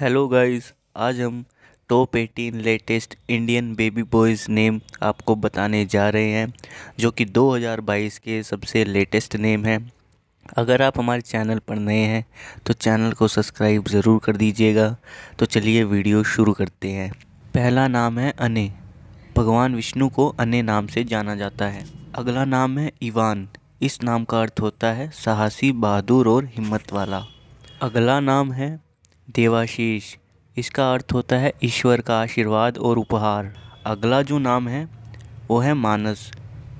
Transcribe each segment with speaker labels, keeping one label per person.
Speaker 1: hello guys आज हम top eighteen latest Indian baby boys name आपको बताने जा रहे हैं जो कि 2022 के सबसे लेटेस्ट नेम हैं अगर आप हमारे चैनल पर नए हैं तो चैनल को सब्सक्राइब ज़रूर कर दीजिएगा तो चलिए वीडियो शुरू करते हैं पहला नाम है अने भगवान विष्णु को अने नाम से जाना जाता है अगला नाम है ईवान इस नाम का अर्थ होता है साहसी बहादुर और हिम्मत वाला अगला नाम है देवाशीष इसका अर्थ होता है ईश्वर का आशीर्वाद और उपहार अगला जो नाम है वो है मानस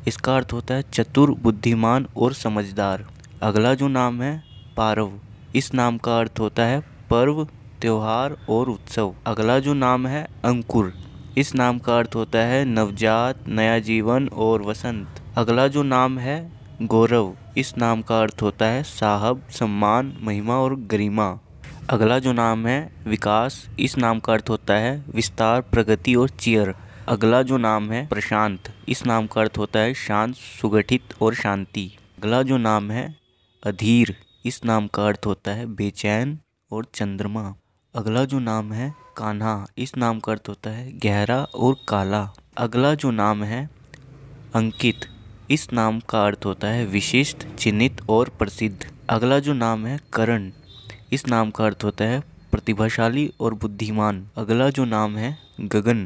Speaker 1: इसका अर्थ होता है चतुर बुद्धिमान और समझदार अगला जो नाम है पारव इस नाम का अर्थ होता है पर्व त्यौहार और उत्सव अगला जो नाम है अंकुर इस नाम का अर्थ होता है नवजात नया जीवन और वसंत अगला जो नाम है गौरव इस नाम का अर्थ होता है साहब सम्मान महिमा और गरिमा अगला जो नाम है विकास इस नाम का अर्थ होता है विस्तार प्रगति और चीयर अगला जो नाम है प्रशांत इस नाम का अर्थ होता है शांत सुगठित और शांति अगला जो नाम है अधीर इस नाम का अर्थ होता है बेचैन और चंद्रमा अगला जो नाम है कान्हा इस नाम का अर्थ होता है गहरा और काला अगला जो नाम है अंकित इस नाम का अर्थ होता है विशिष्ट चिन्हित और प्रसिद्ध अगला जो नाम है करण इस नाम का अर्थ होता है प्रतिभाशाली और बुद्धिमान अगला जो नाम है गगन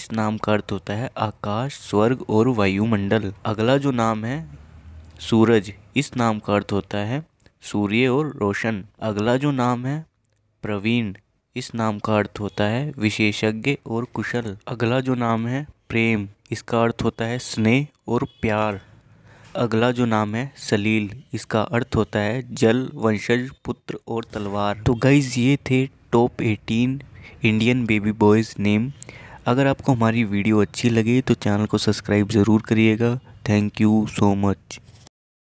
Speaker 1: इस नाम का अर्थ होता है आकाश स्वर्ग और वायुमंडल अगला जो नाम है सूरज इस नाम का अर्थ होता है सूर्य और रोशन अगला जो नाम है प्रवीण इस नाम का अर्थ होता है विशेषज्ञ और कुशल अगला जो नाम है प्रेम इसका अर्थ होता है स्नेह और प्यार अगला जो नाम है सलील इसका अर्थ होता है जल वंशज पुत्र और तलवार तो गाइज ये थे top eighteen Indian baby boys name अगर आपको हमारी वीडियो अच्छी लगी तो चैनल को सब्सक्राइब ज़रूर करिएगा थैंक यू सो मच